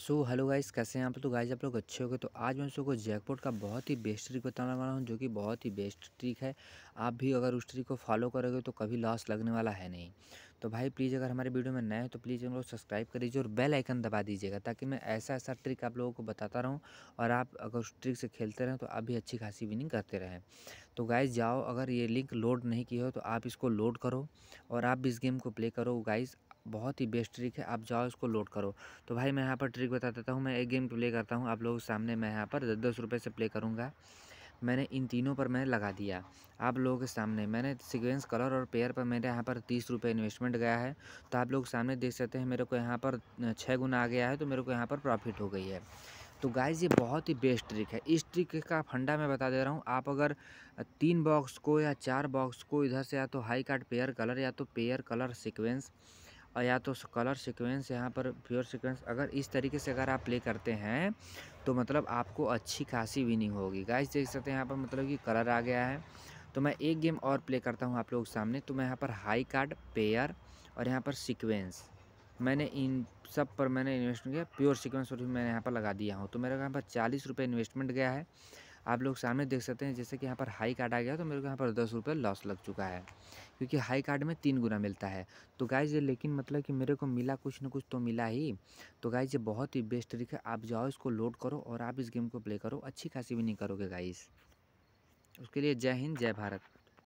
so hello guys कैसे हैं आप तो गाइस आप लोग अच्छे हो गए तो आज मैं सबको को जैकपॉट का बहुत ही बेस्ट ट्रिक बताने वाला हूँ जो कि बहुत ही बेस्ट ट्रिक है आप भी अगर उस ट्रिक को फॉलो करोगे तो कभी लॉस लगने वाला है नहीं तो भाई प्लीज़ अगर हमारे वीडियो में नए हो तो प्लीज़ हम लोग सब्सक्राइब कर दीजिए और बेल आइकन दबा दीजिएगा ताकि मैं ऐसा ऐसा ट्रिक आप लोगों को बताता रहूँ और आप अगर उस ट्रिक से खेलते रहें तो आप भी अच्छी खासी विनिंग करते रहें तो गाइज़ जाओ अगर ये लिंक लोड नहीं की हो तो आप इसको लोड करो और आप भी इस गेम को प्ले करो गाइज़ बहुत ही बेस्ट ट्रिक है आप जाओ इसको लोड करो तो भाई मैं यहाँ पर ट्रिक बता देता हूँ मैं एक गेम प्ले करता हूँ आप लोगों के सामने मैं यहाँ पर दस रुपये से प्ले करूँगा मैंने इन तीनों पर मैंने लगा दिया आप लोगों के सामने मैंने सिक्वेंस कलर और पेयर पर मेरे यहाँ पर तीस रुपये इन्वेस्टमेंट गया है तो आप लोग सामने देख सकते हैं मेरे को यहाँ पर छः गुना आ गया है तो मेरे को यहाँ पर प्रॉफिट हो गई है तो गाइज ये बहुत ही बेस्ट ट्रिक है इस ट्रिक का फंडा मैं बता दे रहा हूँ आप अगर तीन बॉक्स को या चार बॉक्स को इधर से या तो हाई कार्ड पेयर कलर या तो पेयर कलर सिक्वेंस और या तो कलर सीक्वेंस यहाँ पर प्योर सीक्वेंस अगर इस तरीके से अगर आप प्ले करते हैं तो मतलब आपको अच्छी खासी विनिंग होगी गाइस देख सकते हैं यहाँ पर मतलब कि कलर आ गया है तो मैं एक गेम और प्ले करता हूँ आप लोगों के सामने तो मैं यहाँ पर हाई कार्ड पेयर और यहाँ पर सिक्वेंस मैंने इन सब पर मैंने इन्वेस्टमेंट किया प्योर सिक्वेंस और मैंने यहाँ पर लगा दिया हूँ तो मेरे यहाँ पर चालीस रुपये इन्वेस्टमेंट गया है आप लोग सामने देख सकते हैं जैसे कि यहाँ पर हाई कार्ड आ गया तो मेरे को यहाँ पर दस रुपये लॉस लग चुका है क्योंकि हाई कार्ड में तीन गुना मिलता है तो गाइज लेकिन मतलब कि मेरे को मिला कुछ ना कुछ तो मिला ही तो गाइज ये बहुत ही बेस्ट ट्रिक है आप जाओ इसको लोड करो और आप इस गेम को प्ले करो अच्छी खासी भी नहीं करोगे गाइज उसके लिए जय हिंद जय भारत